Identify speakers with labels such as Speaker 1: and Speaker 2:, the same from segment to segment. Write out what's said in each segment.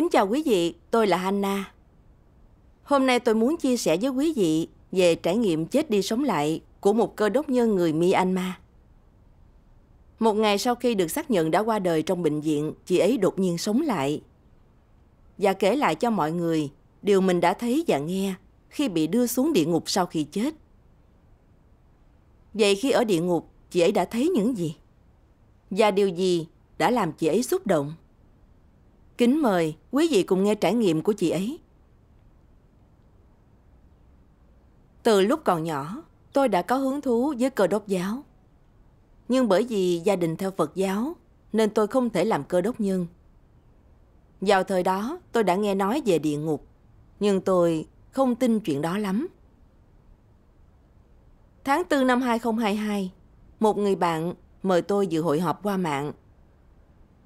Speaker 1: Kính chào quý vị, tôi là Hanna. Hôm nay tôi muốn chia sẻ với quý vị về trải nghiệm chết đi sống lại của một cơ đốc nhân người Myanmar. Một ngày sau khi được xác nhận đã qua đời trong bệnh viện, chị ấy đột nhiên sống lại. Và kể lại cho mọi người điều mình đã thấy và nghe khi bị đưa xuống địa ngục sau khi chết. Vậy khi ở địa ngục, chị ấy đã thấy những gì? Và điều gì đã làm chị ấy xúc động? Kính mời quý vị cùng nghe trải nghiệm của chị ấy. Từ lúc còn nhỏ, tôi đã có hứng thú với cơ đốc giáo. Nhưng bởi vì gia đình theo Phật giáo, nên tôi không thể làm cơ đốc nhân. Vào thời đó, tôi đã nghe nói về địa ngục, nhưng tôi không tin chuyện đó lắm. Tháng 4 năm 2022, một người bạn mời tôi dự hội họp qua mạng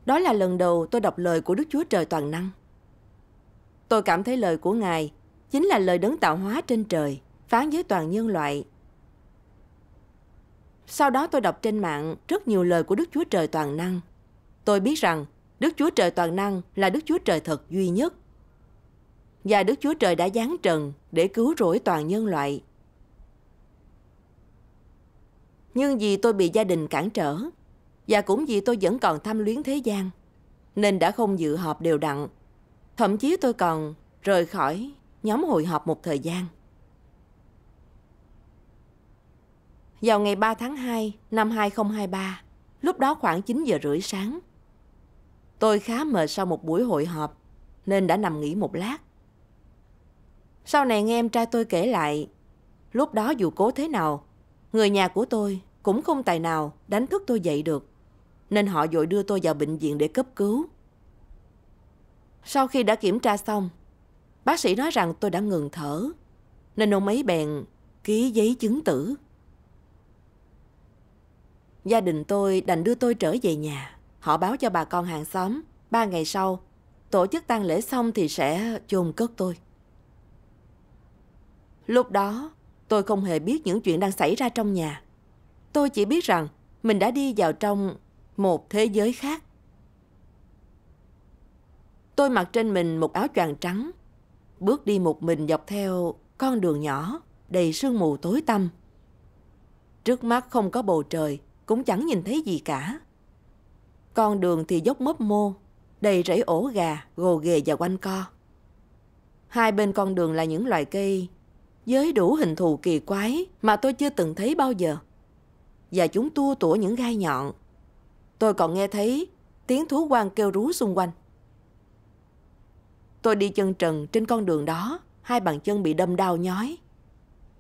Speaker 1: đó là lần đầu tôi đọc lời của Đức Chúa Trời Toàn Năng. Tôi cảm thấy lời của Ngài chính là lời đấng tạo hóa trên trời, phán với toàn nhân loại. Sau đó tôi đọc trên mạng rất nhiều lời của Đức Chúa Trời Toàn Năng. Tôi biết rằng Đức Chúa Trời Toàn Năng là Đức Chúa Trời thật duy nhất. Và Đức Chúa Trời đã giáng trần để cứu rỗi toàn nhân loại. Nhưng vì tôi bị gia đình cản trở, và cũng vì tôi vẫn còn tham luyến thế gian Nên đã không dự họp đều đặn Thậm chí tôi còn rời khỏi nhóm hội họp một thời gian Vào ngày 3 tháng 2 năm 2023 Lúc đó khoảng 9 giờ rưỡi sáng Tôi khá mệt sau một buổi hội họp Nên đã nằm nghỉ một lát Sau này nghe em trai tôi kể lại Lúc đó dù cố thế nào Người nhà của tôi cũng không tài nào đánh thức tôi dậy được nên họ vội đưa tôi vào bệnh viện để cấp cứu. Sau khi đã kiểm tra xong, bác sĩ nói rằng tôi đã ngừng thở, nên ông ấy bèn ký giấy chứng tử. Gia đình tôi đành đưa tôi trở về nhà. Họ báo cho bà con hàng xóm, ba ngày sau, tổ chức tang lễ xong thì sẽ chôn cất tôi. Lúc đó, tôi không hề biết những chuyện đang xảy ra trong nhà. Tôi chỉ biết rằng mình đã đi vào trong một thế giới khác. Tôi mặc trên mình một áo choàng trắng, bước đi một mình dọc theo con đường nhỏ đầy sương mù tối tăm. Trước mắt không có bầu trời, cũng chẳng nhìn thấy gì cả. Con đường thì dốc mấp mô, đầy rẫy ổ gà, gồ ghề và quanh co. Hai bên con đường là những loài cây với đủ hình thù kỳ quái mà tôi chưa từng thấy bao giờ. Và chúng tua tủa những gai nhọn, Tôi còn nghe thấy tiếng thú quang kêu rú xung quanh. Tôi đi chân trần trên con đường đó, hai bàn chân bị đâm đau nhói.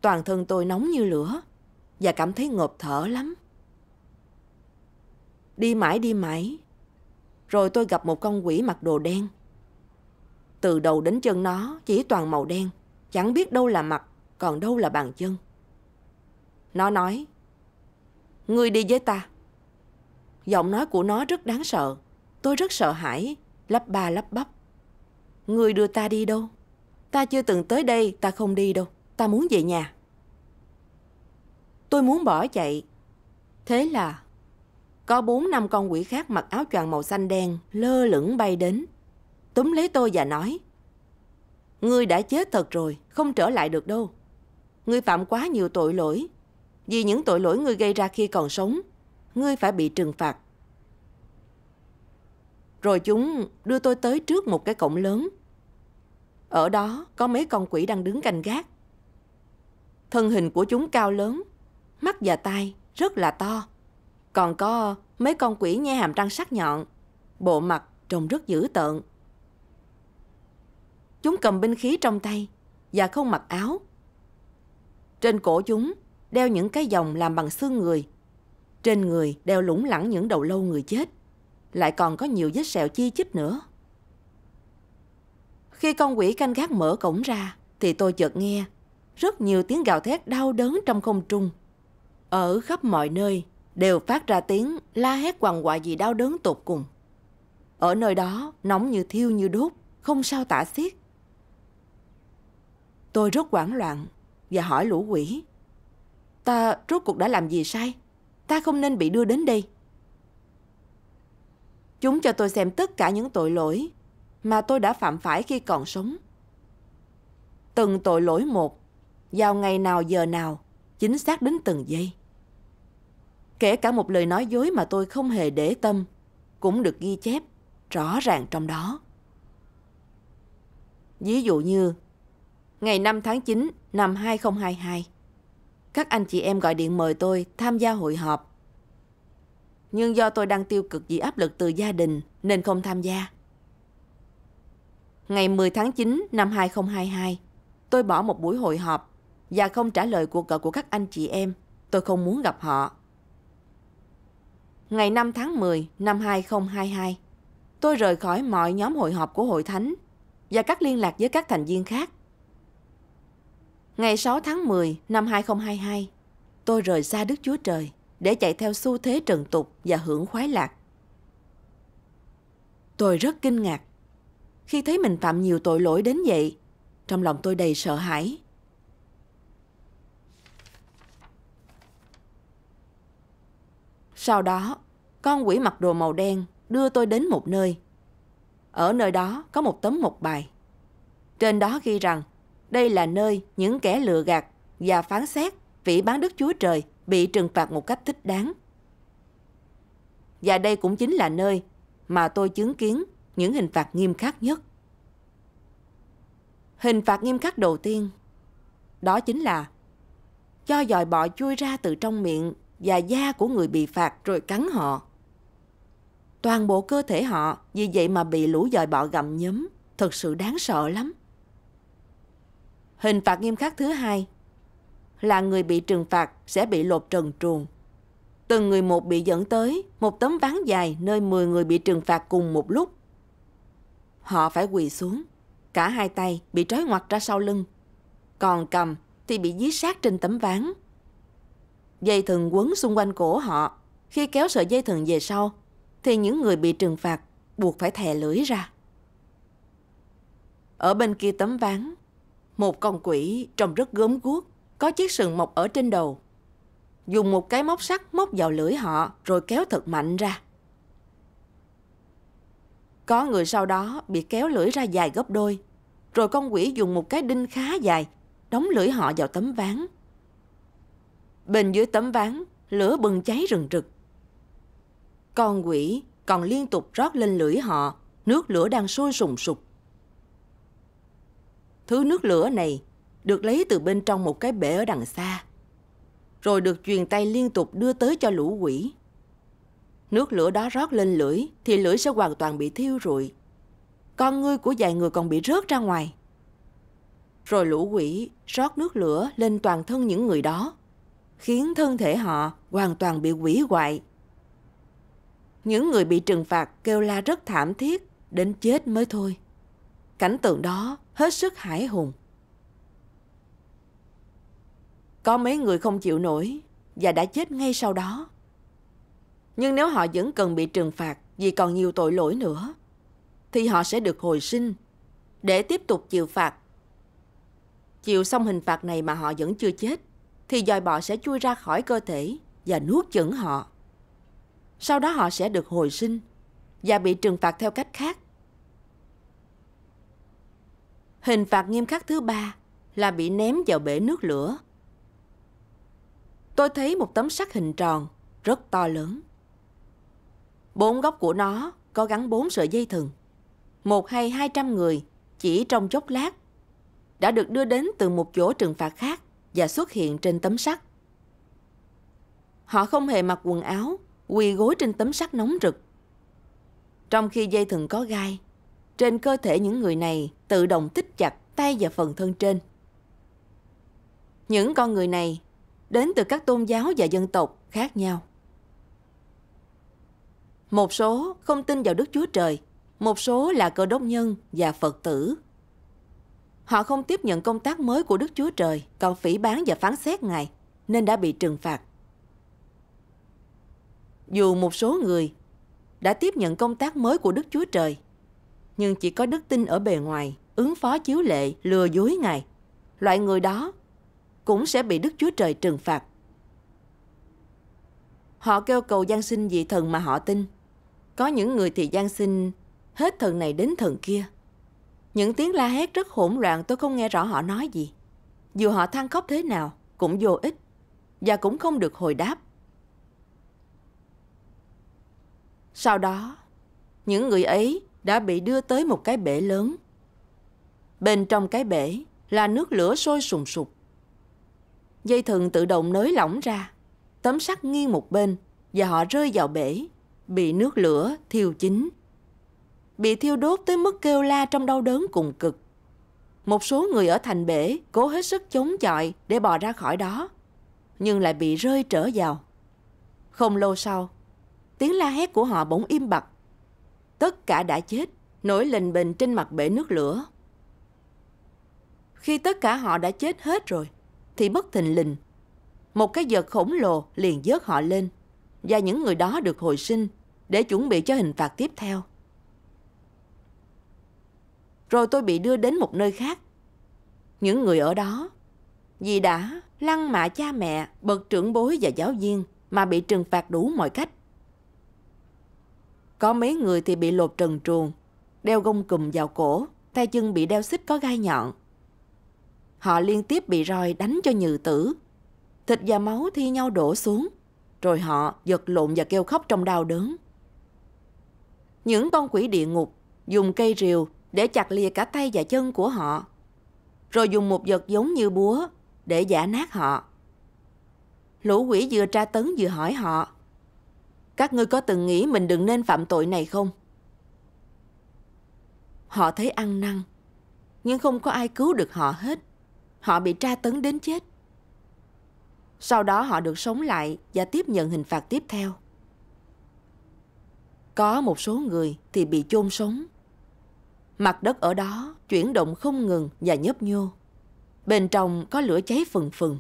Speaker 1: Toàn thân tôi nóng như lửa và cảm thấy ngộp thở lắm. Đi mãi đi mãi, rồi tôi gặp một con quỷ mặc đồ đen. Từ đầu đến chân nó chỉ toàn màu đen, chẳng biết đâu là mặt, còn đâu là bàn chân. Nó nói, Ngươi đi với ta. Giọng nói của nó rất đáng sợ. Tôi rất sợ hãi, lắp ba lắp bắp. Người đưa ta đi đâu? Ta chưa từng tới đây, ta không đi đâu. Ta muốn về nhà. Tôi muốn bỏ chạy. Thế là có bốn năm con quỷ khác mặc áo choàng màu xanh đen lơ lửng bay đến, túm lấy tôi và nói: "Ngươi đã chết thật rồi, không trở lại được đâu. Ngươi phạm quá nhiều tội lỗi, vì những tội lỗi ngươi gây ra khi còn sống ngươi phải bị trừng phạt. Rồi chúng đưa tôi tới trước một cái cổng lớn. Ở đó có mấy con quỷ đang đứng canh gác. Thân hình của chúng cao lớn, mắt và tai rất là to. Còn có mấy con quỷ nhe hàm răng sắc nhọn, bộ mặt trông rất dữ tợn. Chúng cầm binh khí trong tay và không mặc áo. Trên cổ chúng đeo những cái vòng làm bằng xương người trên người đeo lủng lẳng những đầu lâu người chết. Lại còn có nhiều vết sẹo chi chít nữa. Khi con quỷ canh gác mở cổng ra, thì tôi chợt nghe rất nhiều tiếng gào thét đau đớn trong không trung. Ở khắp mọi nơi đều phát ra tiếng la hét quằn quại vì đau đớn tột cùng. Ở nơi đó nóng như thiêu như đốt, không sao tả xiết. Tôi rất hoảng loạn và hỏi lũ quỷ. Ta rốt cuộc đã làm gì sai? ta không nên bị đưa đến đây. Chúng cho tôi xem tất cả những tội lỗi mà tôi đã phạm phải khi còn sống. Từng tội lỗi một, vào ngày nào giờ nào, chính xác đến từng giây. Kể cả một lời nói dối mà tôi không hề để tâm, cũng được ghi chép rõ ràng trong đó. Ví dụ như, ngày 5 tháng 9 năm 2022, các anh chị em gọi điện mời tôi tham gia hội họp. Nhưng do tôi đang tiêu cực vì áp lực từ gia đình nên không tham gia. Ngày 10 tháng 9 năm 2022, tôi bỏ một buổi hội họp và không trả lời cuộc gọi của các anh chị em. Tôi không muốn gặp họ. Ngày 5 tháng 10 năm 2022, tôi rời khỏi mọi nhóm hội họp của hội thánh và các liên lạc với các thành viên khác Ngày 6 tháng 10 năm 2022, tôi rời xa Đức Chúa Trời để chạy theo xu thế trần tục và hưởng khoái lạc. Tôi rất kinh ngạc. Khi thấy mình phạm nhiều tội lỗi đến vậy, trong lòng tôi đầy sợ hãi. Sau đó, con quỷ mặc đồ màu đen đưa tôi đến một nơi. Ở nơi đó có một tấm một bài. Trên đó ghi rằng đây là nơi những kẻ lừa gạt và phán xét vị bán Đức Chúa Trời bị trừng phạt một cách thích đáng. Và đây cũng chính là nơi mà tôi chứng kiến những hình phạt nghiêm khắc nhất. Hình phạt nghiêm khắc đầu tiên đó chính là cho dòi bọ chui ra từ trong miệng và da của người bị phạt rồi cắn họ. Toàn bộ cơ thể họ vì vậy mà bị lũ dòi bọ gặm nhấm, thật sự đáng sợ lắm. Hình phạt nghiêm khắc thứ hai là người bị trừng phạt sẽ bị lột trần truồng. Từng người một bị dẫn tới một tấm ván dài nơi 10 người bị trừng phạt cùng một lúc. Họ phải quỳ xuống, cả hai tay bị trói ngoặt ra sau lưng, còn cầm thì bị dí sát trên tấm ván. Dây thừng quấn xung quanh cổ họ, khi kéo sợi dây thừng về sau thì những người bị trừng phạt buộc phải thè lưỡi ra. Ở bên kia tấm ván một con quỷ trông rất gớm guốc, có chiếc sừng mọc ở trên đầu. Dùng một cái móc sắt móc vào lưỡi họ rồi kéo thật mạnh ra. Có người sau đó bị kéo lưỡi ra dài gấp đôi, rồi con quỷ dùng một cái đinh khá dài đóng lưỡi họ vào tấm ván. Bên dưới tấm ván, lửa bừng cháy rừng rực. Con quỷ còn liên tục rót lên lưỡi họ, nước lửa đang sôi sùng sục. Thứ nước lửa này được lấy từ bên trong một cái bể ở đằng xa, rồi được truyền tay liên tục đưa tới cho lũ quỷ. Nước lửa đó rót lên lưỡi thì lưỡi sẽ hoàn toàn bị thiêu rụi. Con ngươi của vài người còn bị rớt ra ngoài. Rồi lũ quỷ rót nước lửa lên toàn thân những người đó, khiến thân thể họ hoàn toàn bị quỷ hoại. Những người bị trừng phạt kêu la rất thảm thiết, đến chết mới thôi. Cảnh tượng đó hết sức hải hùng. Có mấy người không chịu nổi và đã chết ngay sau đó. Nhưng nếu họ vẫn cần bị trừng phạt vì còn nhiều tội lỗi nữa, thì họ sẽ được hồi sinh để tiếp tục chịu phạt. Chịu xong hình phạt này mà họ vẫn chưa chết, thì dòi bọ sẽ chui ra khỏi cơ thể và nuốt chửng họ. Sau đó họ sẽ được hồi sinh và bị trừng phạt theo cách khác Hình phạt nghiêm khắc thứ ba là bị ném vào bể nước lửa. Tôi thấy một tấm sắt hình tròn, rất to lớn. Bốn góc của nó có gắn bốn sợi dây thừng. Một hay hai trăm người chỉ trong chốc lát đã được đưa đến từ một chỗ trừng phạt khác và xuất hiện trên tấm sắt. Họ không hề mặc quần áo, quỳ gối trên tấm sắt nóng rực. Trong khi dây thừng có gai, trên cơ thể những người này tự động tích chặt tay và phần thân trên. Những con người này đến từ các tôn giáo và dân tộc khác nhau. Một số không tin vào Đức Chúa Trời, một số là cơ đốc nhân và Phật tử. Họ không tiếp nhận công tác mới của Đức Chúa Trời, còn phỉ bán và phán xét Ngài, nên đã bị trừng phạt. Dù một số người đã tiếp nhận công tác mới của Đức Chúa Trời, nhưng chỉ có đức tin ở bề ngoài, ứng phó chiếu lệ, lừa dối Ngài. Loại người đó cũng sẽ bị Đức Chúa Trời trừng phạt. Họ kêu cầu gian sinh vị thần mà họ tin. Có những người thì gian sinh hết thần này đến thần kia. Những tiếng la hét rất hỗn loạn tôi không nghe rõ họ nói gì. Dù họ than khóc thế nào cũng vô ích và cũng không được hồi đáp. Sau đó, những người ấy đã bị đưa tới một cái bể lớn. Bên trong cái bể là nước lửa sôi sùng sục. Dây thừng tự động nới lỏng ra, tấm sắt nghiêng một bên và họ rơi vào bể, bị nước lửa thiêu chín. Bị thiêu đốt tới mức kêu la trong đau đớn cùng cực. Một số người ở thành bể cố hết sức chống chọi để bò ra khỏi đó, nhưng lại bị rơi trở vào. Không lâu sau, tiếng la hét của họ bỗng im bặt tất cả đã chết, nổi lình bình trên mặt bể nước lửa. Khi tất cả họ đã chết hết rồi, thì bất thình lình, một cái giật khổng lồ liền dớt họ lên, và những người đó được hồi sinh để chuẩn bị cho hình phạt tiếp theo. Rồi tôi bị đưa đến một nơi khác. Những người ở đó, vì đã lăng mạ cha mẹ, bậc trưởng bối và giáo viên mà bị trừng phạt đủ mọi cách có mấy người thì bị lột trần truồng, đeo gông cùm vào cổ, tay chân bị đeo xích có gai nhọn. Họ liên tiếp bị roi đánh cho nhừ tử. Thịt và máu thi nhau đổ xuống, rồi họ giật lộn và kêu khóc trong đau đớn. Những con quỷ địa ngục dùng cây rìu để chặt lìa cả tay và chân của họ, rồi dùng một vật giống như búa để giả nát họ. Lũ quỷ vừa tra tấn vừa hỏi họ, các ngươi có từng nghĩ mình đừng nên phạm tội này không? Họ thấy ăn năn, nhưng không có ai cứu được họ hết. Họ bị tra tấn đến chết. Sau đó họ được sống lại và tiếp nhận hình phạt tiếp theo. Có một số người thì bị chôn sống. Mặt đất ở đó chuyển động không ngừng và nhấp nhô. Bên trong có lửa cháy phừng phừng.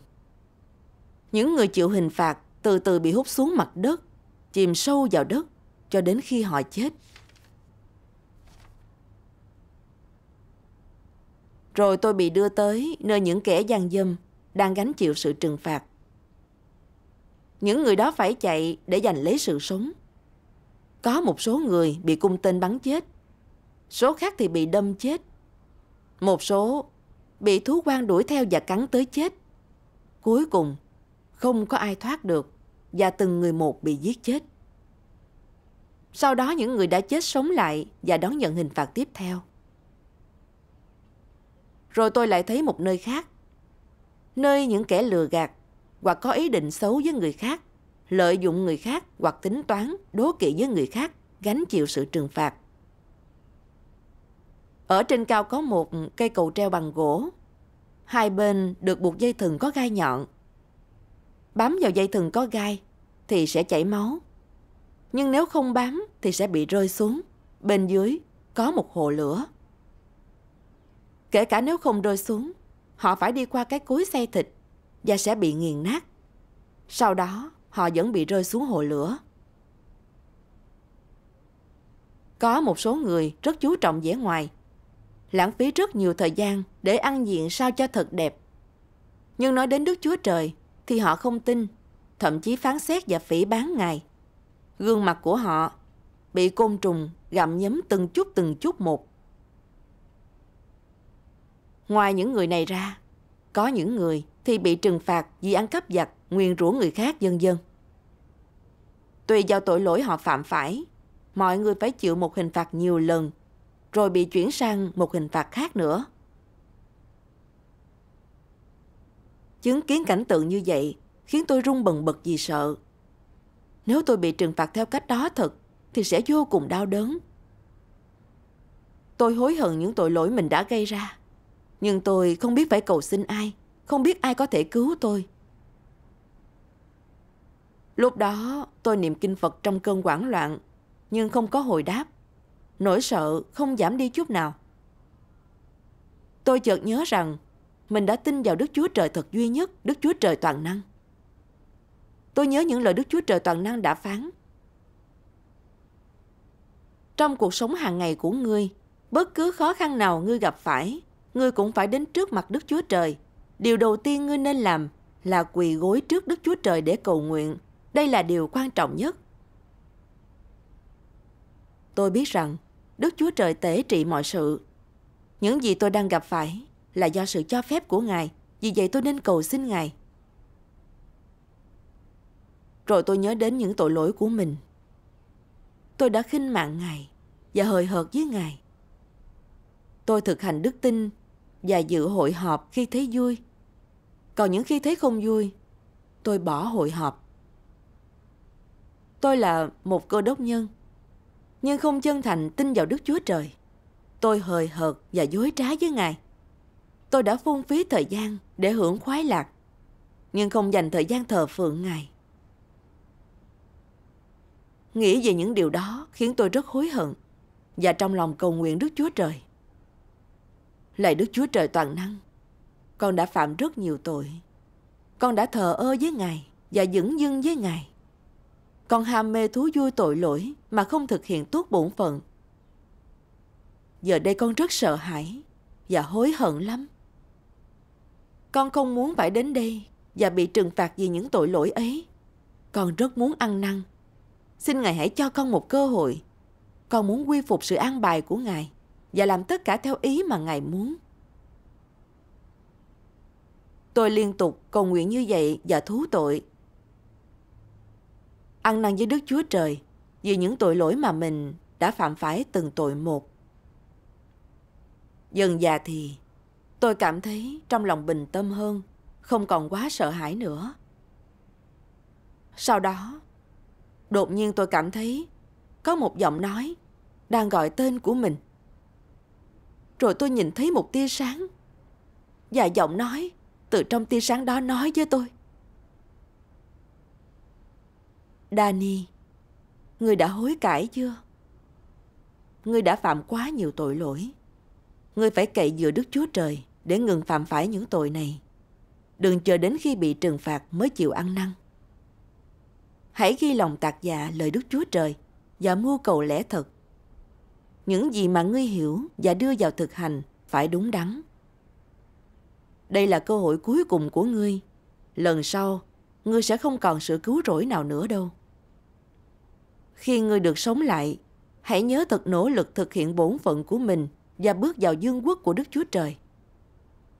Speaker 1: Những người chịu hình phạt từ từ bị hút xuống mặt đất chìm sâu vào đất cho đến khi họ chết. Rồi tôi bị đưa tới nơi những kẻ gian dâm đang gánh chịu sự trừng phạt. Những người đó phải chạy để giành lấy sự sống. Có một số người bị cung tên bắn chết, số khác thì bị đâm chết. Một số bị thú quan đuổi theo và cắn tới chết. Cuối cùng, không có ai thoát được và từng người một bị giết chết. Sau đó những người đã chết sống lại và đón nhận hình phạt tiếp theo. Rồi tôi lại thấy một nơi khác, nơi những kẻ lừa gạt hoặc có ý định xấu với người khác, lợi dụng người khác hoặc tính toán, đố kỵ với người khác, gánh chịu sự trừng phạt. Ở trên cao có một cây cầu treo bằng gỗ. Hai bên được buộc dây thừng có gai nhọn bám vào dây thừng có gai thì sẽ chảy máu. Nhưng nếu không bám thì sẽ bị rơi xuống. Bên dưới có một hồ lửa. Kể cả nếu không rơi xuống, họ phải đi qua cái cối xay thịt và sẽ bị nghiền nát. Sau đó, họ vẫn bị rơi xuống hồ lửa. Có một số người rất chú trọng vẻ ngoài, lãng phí rất nhiều thời gian để ăn diện sao cho thật đẹp. Nhưng nói đến Đức Chúa Trời thì họ không tin, thậm chí phán xét và phỉ bán Ngài. Gương mặt của họ bị côn trùng gặm nhấm từng chút từng chút một. Ngoài những người này ra, có những người thì bị trừng phạt vì ăn cắp giặt, nguyền rủa người khác dân dân. Tùy vào tội lỗi họ phạm phải, mọi người phải chịu một hình phạt nhiều lần, rồi bị chuyển sang một hình phạt khác nữa. Chứng kiến cảnh tượng như vậy khiến tôi rung bần bật vì sợ. Nếu tôi bị trừng phạt theo cách đó thật thì sẽ vô cùng đau đớn. Tôi hối hận những tội lỗi mình đã gây ra. Nhưng tôi không biết phải cầu xin ai, không biết ai có thể cứu tôi. Lúc đó tôi niệm kinh Phật trong cơn hoảng loạn nhưng không có hồi đáp. Nỗi sợ không giảm đi chút nào. Tôi chợt nhớ rằng mình đã tin vào Đức Chúa Trời thật duy nhất, Đức Chúa Trời toàn năng. Tôi nhớ những lời Đức Chúa Trời toàn năng đã phán. Trong cuộc sống hàng ngày của ngươi, bất cứ khó khăn nào ngươi gặp phải, ngươi cũng phải đến trước mặt Đức Chúa Trời. Điều đầu tiên ngươi nên làm là quỳ gối trước Đức Chúa Trời để cầu nguyện. Đây là điều quan trọng nhất. Tôi biết rằng Đức Chúa Trời tể trị mọi sự. Những gì tôi đang gặp phải, là do sự cho phép của Ngài, vì vậy tôi nên cầu xin Ngài. Rồi tôi nhớ đến những tội lỗi của mình. Tôi đã khinh mạng Ngài và hời hợt với Ngài. Tôi thực hành đức tin và dự hội họp khi thấy vui. Còn những khi thấy không vui, tôi bỏ hội họp. Tôi là một cơ đốc nhân, nhưng không chân thành tin vào Đức Chúa Trời. Tôi hời hợt và dối trá với Ngài tôi đã phung phí thời gian để hưởng khoái lạc, nhưng không dành thời gian thờ phượng Ngài. Nghĩ về những điều đó khiến tôi rất hối hận và trong lòng cầu nguyện Đức Chúa Trời. Lạy Đức Chúa Trời toàn năng, con đã phạm rất nhiều tội. Con đã thờ ơ với Ngài và dững dưng với Ngài. Con ham mê thú vui tội lỗi mà không thực hiện tốt bổn phận. Giờ đây con rất sợ hãi và hối hận lắm. Con không muốn phải đến đây và bị trừng phạt vì những tội lỗi ấy. Con rất muốn ăn năn. Xin Ngài hãy cho con một cơ hội. Con muốn quy phục sự an bài của Ngài và làm tất cả theo ý mà Ngài muốn. Tôi liên tục cầu nguyện như vậy và thú tội. Ăn năn với Đức Chúa Trời vì những tội lỗi mà mình đã phạm phải từng tội một. Dần già thì Tôi cảm thấy trong lòng bình tâm hơn, không còn quá sợ hãi nữa. Sau đó, đột nhiên tôi cảm thấy có một giọng nói đang gọi tên của mình. Rồi tôi nhìn thấy một tia sáng và giọng nói từ trong tia sáng đó nói với tôi. Dani, người đã hối cải chưa? Ngươi đã phạm quá nhiều tội lỗi. Ngươi phải cậy dựa Đức Chúa Trời để ngừng phạm phải những tội này. Đừng chờ đến khi bị trừng phạt mới chịu ăn năn. Hãy ghi lòng tạc dạ lời Đức Chúa Trời và mưu cầu lẽ thật. Những gì mà ngươi hiểu và đưa vào thực hành phải đúng đắn. Đây là cơ hội cuối cùng của ngươi. Lần sau, ngươi sẽ không còn sự cứu rỗi nào nữa đâu. Khi ngươi được sống lại, hãy nhớ thật nỗ lực thực hiện bổn phận của mình và bước vào dương quốc của Đức Chúa Trời.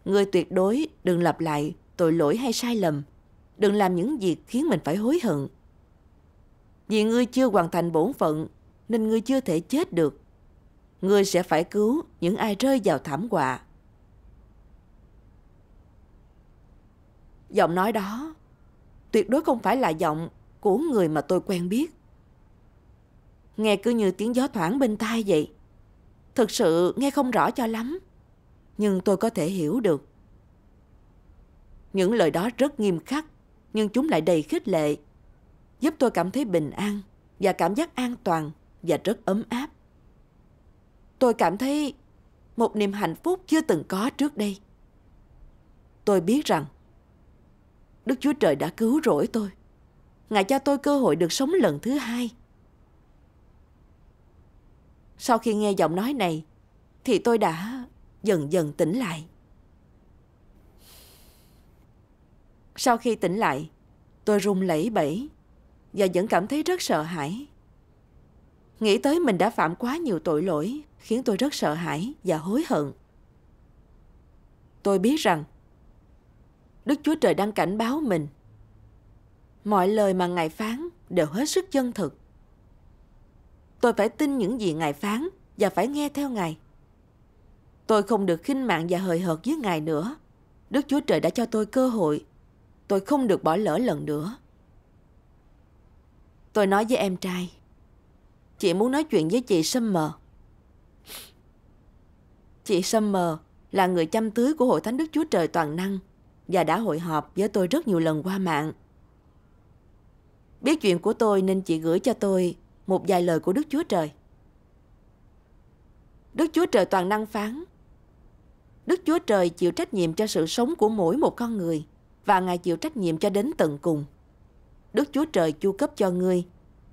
Speaker 1: Người tuyệt đối đừng lặp lại tội lỗi hay sai lầm. Đừng làm những việc khiến mình phải hối hận. Vì ngươi chưa hoàn thành bổn phận nên ngươi chưa thể chết được. Ngươi sẽ phải cứu những ai rơi vào thảm họa. Giọng nói đó tuyệt đối không phải là giọng của người mà tôi quen biết. Nghe cứ như tiếng gió thoảng bên tai vậy. Thực sự nghe không rõ cho lắm nhưng tôi có thể hiểu được. Những lời đó rất nghiêm khắc, nhưng chúng lại đầy khích lệ, giúp tôi cảm thấy bình an và cảm giác an toàn và rất ấm áp. Tôi cảm thấy một niềm hạnh phúc chưa từng có trước đây. Tôi biết rằng Đức Chúa Trời đã cứu rỗi tôi. Ngài cho tôi cơ hội được sống lần thứ hai. Sau khi nghe giọng nói này, thì tôi đã dần dần tỉnh lại. Sau khi tỉnh lại, tôi run lẩy bẩy và vẫn cảm thấy rất sợ hãi. Nghĩ tới mình đã phạm quá nhiều tội lỗi khiến tôi rất sợ hãi và hối hận. Tôi biết rằng Đức Chúa Trời đang cảnh báo mình. Mọi lời mà Ngài phán đều hết sức chân thực. Tôi phải tin những gì Ngài phán và phải nghe theo Ngài. Tôi không được khinh mạng và hời hợt với Ngài nữa. Đức Chúa Trời đã cho tôi cơ hội. Tôi không được bỏ lỡ lần nữa. Tôi nói với em trai. Chị muốn nói chuyện với chị Summer. Chị Summer là người chăm tưới của Hội Thánh Đức Chúa Trời Toàn Năng và đã hội họp với tôi rất nhiều lần qua mạng. Biết chuyện của tôi nên chị gửi cho tôi một vài lời của Đức Chúa Trời. Đức Chúa Trời Toàn Năng phán, Đức Chúa Trời chịu trách nhiệm cho sự sống của mỗi một con người và Ngài chịu trách nhiệm cho đến tận cùng. Đức Chúa Trời chu cấp cho ngươi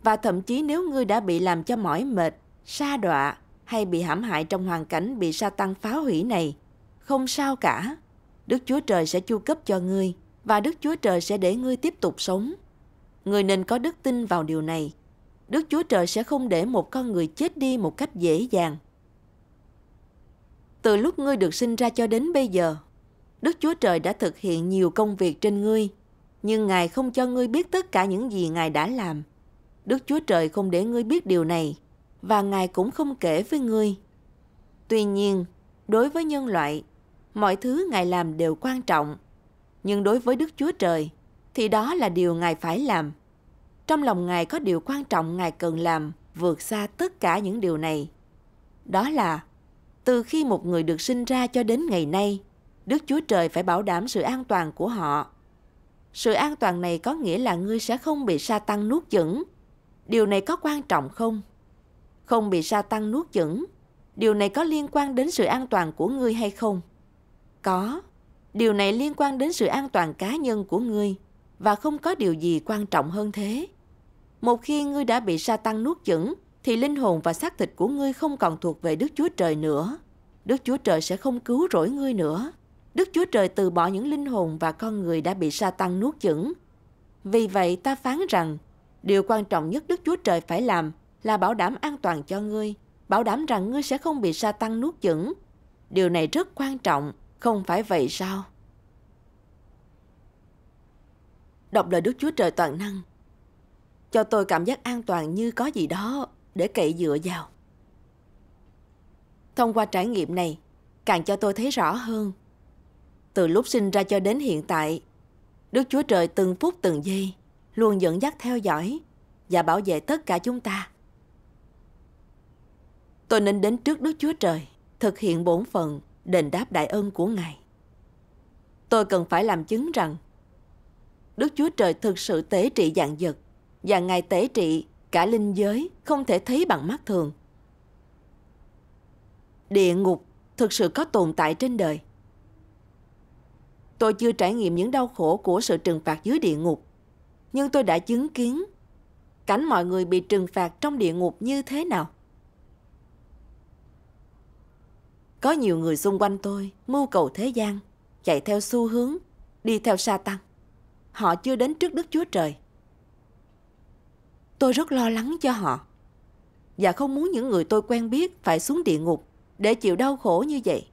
Speaker 1: và thậm chí nếu ngươi đã bị làm cho mỏi mệt, sa đọa hay bị hãm hại trong hoàn cảnh bị sa tăng phá hủy này, không sao cả. Đức Chúa Trời sẽ chu cấp cho ngươi và Đức Chúa Trời sẽ để ngươi tiếp tục sống. Ngươi nên có đức tin vào điều này. Đức Chúa Trời sẽ không để một con người chết đi một cách dễ dàng từ lúc ngươi được sinh ra cho đến bây giờ, Đức Chúa Trời đã thực hiện nhiều công việc trên ngươi, nhưng Ngài không cho ngươi biết tất cả những gì Ngài đã làm. Đức Chúa Trời không để ngươi biết điều này, và Ngài cũng không kể với ngươi. Tuy nhiên, đối với nhân loại, mọi thứ Ngài làm đều quan trọng. Nhưng đối với Đức Chúa Trời, thì đó là điều Ngài phải làm. Trong lòng Ngài có điều quan trọng Ngài cần làm vượt xa tất cả những điều này. Đó là từ khi một người được sinh ra cho đến ngày nay, Đức Chúa Trời phải bảo đảm sự an toàn của họ. Sự an toàn này có nghĩa là ngươi sẽ không bị sa tăng nuốt chửng. Điều này có quan trọng không? Không bị sa tăng nuốt chửng. Điều này có liên quan đến sự an toàn của ngươi hay không? Có. Điều này liên quan đến sự an toàn cá nhân của ngươi và không có điều gì quan trọng hơn thế. Một khi ngươi đã bị sa tăng nuốt chửng thì linh hồn và xác thịt của ngươi không còn thuộc về Đức Chúa Trời nữa. Đức Chúa Trời sẽ không cứu rỗi ngươi nữa. Đức Chúa Trời từ bỏ những linh hồn và con người đã bị sa tăng nuốt chửng. Vì vậy ta phán rằng, điều quan trọng nhất Đức Chúa Trời phải làm là bảo đảm an toàn cho ngươi, bảo đảm rằng ngươi sẽ không bị sa tăng nuốt chửng. Điều này rất quan trọng, không phải vậy sao? Đọc lời Đức Chúa Trời toàn năng. Cho tôi cảm giác an toàn như có gì đó để cậy dựa vào. Thông qua trải nghiệm này, càng cho tôi thấy rõ hơn. Từ lúc sinh ra cho đến hiện tại, Đức Chúa Trời từng phút từng giây luôn dẫn dắt theo dõi và bảo vệ tất cả chúng ta. Tôi nên đến trước Đức Chúa Trời, thực hiện bổn phận, đền đáp đại ân của Ngài. Tôi cần phải làm chứng rằng Đức Chúa Trời thực sự tế trị dạng vật và Ngài tế trị cả linh giới không thể thấy bằng mắt thường. Địa ngục thực sự có tồn tại trên đời. Tôi chưa trải nghiệm những đau khổ của sự trừng phạt dưới địa ngục, nhưng tôi đã chứng kiến cảnh mọi người bị trừng phạt trong địa ngục như thế nào. Có nhiều người xung quanh tôi mưu cầu thế gian, chạy theo xu hướng, đi theo sa tăng. Họ chưa đến trước Đức Chúa Trời – Tôi rất lo lắng cho họ. Và không muốn những người tôi quen biết phải xuống địa ngục để chịu đau khổ như vậy.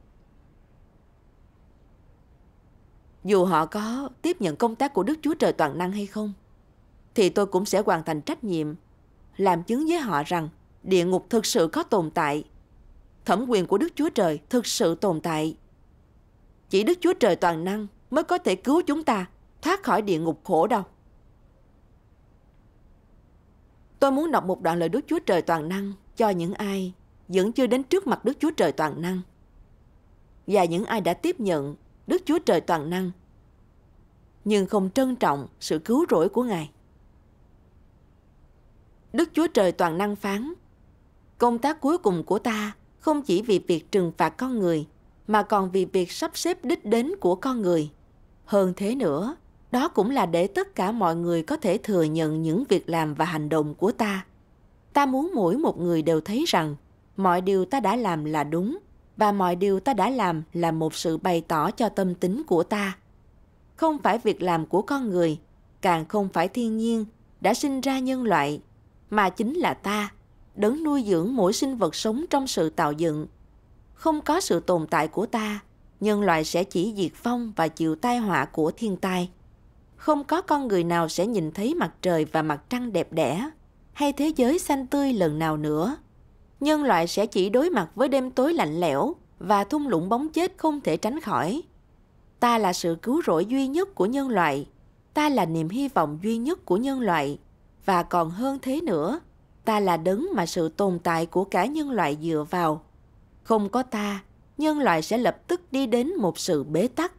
Speaker 1: Dù họ có tiếp nhận công tác của Đức Chúa Trời Toàn Năng hay không, thì tôi cũng sẽ hoàn thành trách nhiệm, làm chứng với họ rằng địa ngục thực sự có tồn tại. Thẩm quyền của Đức Chúa Trời thực sự tồn tại. Chỉ Đức Chúa Trời Toàn Năng mới có thể cứu chúng ta thoát khỏi địa ngục khổ đau. Tôi muốn đọc một đoạn lời Đức Chúa Trời toàn năng cho những ai vẫn chưa đến trước mặt Đức Chúa Trời toàn năng và những ai đã tiếp nhận Đức Chúa Trời toàn năng nhưng không trân trọng sự cứu rỗi của Ngài. Đức Chúa Trời toàn năng phán, công tác cuối cùng của ta không chỉ vì việc trừng phạt con người, mà còn vì việc sắp xếp đích đến của con người. Hơn thế nữa, đó cũng là để tất cả mọi người có thể thừa nhận những việc làm và hành động của ta ta muốn mỗi một người đều thấy rằng mọi điều ta đã làm là đúng và mọi điều ta đã làm là một sự bày tỏ cho tâm tính của ta không phải việc làm của con người càng không phải thiên nhiên đã sinh ra nhân loại mà chính là ta đấng nuôi dưỡng mỗi sinh vật sống trong sự tạo dựng không có sự tồn tại của ta nhân loại sẽ chỉ diệt vong và chịu tai họa của thiên tai không có con người nào sẽ nhìn thấy mặt trời và mặt trăng đẹp đẽ hay thế giới xanh tươi lần nào nữa. Nhân loại sẽ chỉ đối mặt với đêm tối lạnh lẽo và thung lũng bóng chết không thể tránh khỏi. Ta là sự cứu rỗi duy nhất của nhân loại, ta là niềm hy vọng duy nhất của nhân loại và còn hơn thế nữa, ta là đấng mà sự tồn tại của cả nhân loại dựa vào. Không có ta, nhân loại sẽ lập tức đi đến một sự bế tắc.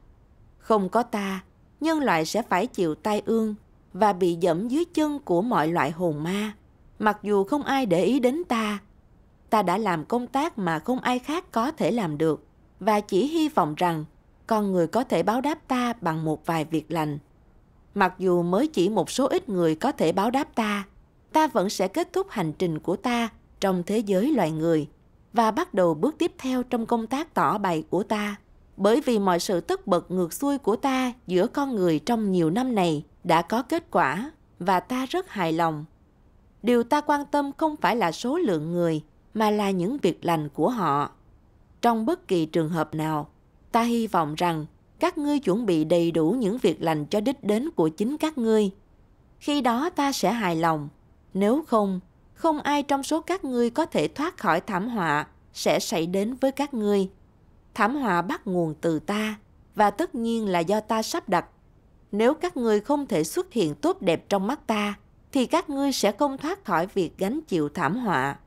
Speaker 1: Không có ta, nhân loại sẽ phải chịu tai ương và bị dẫm dưới chân của mọi loại hồn ma. Mặc dù không ai để ý đến ta, ta đã làm công tác mà không ai khác có thể làm được và chỉ hy vọng rằng con người có thể báo đáp ta bằng một vài việc lành. Mặc dù mới chỉ một số ít người có thể báo đáp ta, ta vẫn sẽ kết thúc hành trình của ta trong thế giới loài người và bắt đầu bước tiếp theo trong công tác tỏ bày của ta bởi vì mọi sự tất bật ngược xuôi của ta giữa con người trong nhiều năm này đã có kết quả và ta rất hài lòng. Điều ta quan tâm không phải là số lượng người mà là những việc lành của họ. Trong bất kỳ trường hợp nào, ta hy vọng rằng các ngươi chuẩn bị đầy đủ những việc lành cho đích đến của chính các ngươi. Khi đó ta sẽ hài lòng. Nếu không, không ai trong số các ngươi có thể thoát khỏi thảm họa sẽ xảy đến với các ngươi. Thảm họa bắt nguồn từ ta và tất nhiên là do ta sắp đặt. Nếu các ngươi không thể xuất hiện tốt đẹp trong mắt ta, thì các ngươi sẽ không thoát khỏi việc gánh chịu thảm họa.